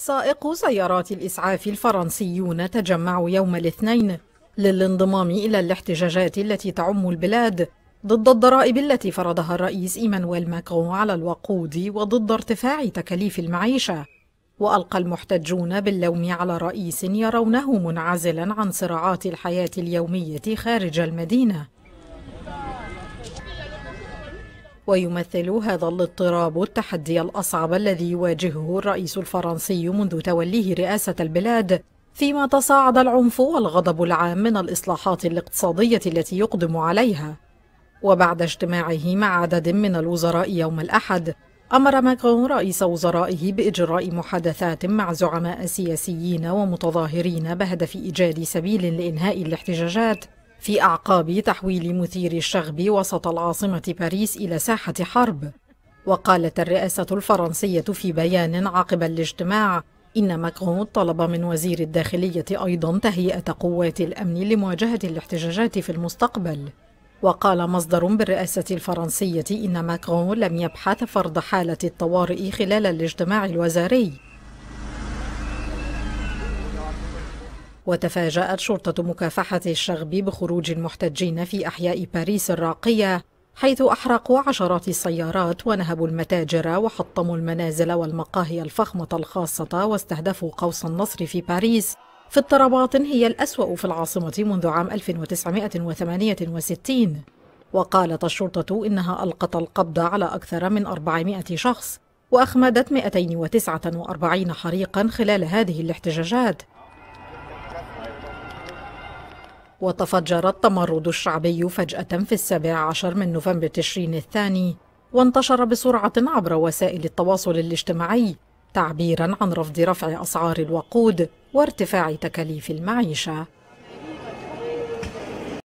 سائقو سيارات الإسعاف الفرنسيون تجمعوا يوم الاثنين للانضمام إلى الاحتجاجات التي تعم البلاد ضد الضرائب التي فرضها الرئيس إيمانويل ماكرون على الوقود وضد ارتفاع تكاليف المعيشة وألقى المحتجون باللوم على رئيس يرونه منعزلا عن صراعات الحياة اليومية خارج المدينة ويمثل هذا الاضطراب التحدي الأصعب الذي يواجهه الرئيس الفرنسي منذ توليه رئاسة البلاد فيما تصاعد العنف والغضب العام من الإصلاحات الاقتصادية التي يقدم عليها وبعد اجتماعه مع عدد من الوزراء يوم الأحد أمر ماكرون رئيس وزرائه بإجراء محادثات مع زعماء سياسيين ومتظاهرين بهدف إيجاد سبيل لإنهاء الاحتجاجات في أعقاب تحويل مثير الشغب وسط العاصمة باريس إلى ساحة حرب وقالت الرئاسة الفرنسية في بيان عقب الاجتماع إن ماكرون طلب من وزير الداخلية أيضا تهيئة قوات الأمن لمواجهة الاحتجاجات في المستقبل وقال مصدر بالرئاسة الفرنسية إن ماكرون لم يبحث فرض حالة الطوارئ خلال الاجتماع الوزاري وتفاجأت شرطة مكافحة الشغب بخروج المحتجين في أحياء باريس الراقية حيث أحرقوا عشرات السيارات ونهبوا المتاجر وحطموا المنازل والمقاهي الفخمة الخاصة واستهدفوا قوس النصر في باريس في اضطرابات هي الأسوأ في العاصمة منذ عام 1968 وقالت الشرطة إنها ألقت القبض على أكثر من 400 شخص وأخمدت 249 حريقا خلال هذه الاحتجاجات وتفجر التمرد الشعبي فجأة في السابع عشر من نوفمبر تشرين الثاني وانتشر بسرعة عبر وسائل التواصل الاجتماعي تعبيرا عن رفض رفع أسعار الوقود وارتفاع تكاليف المعيشة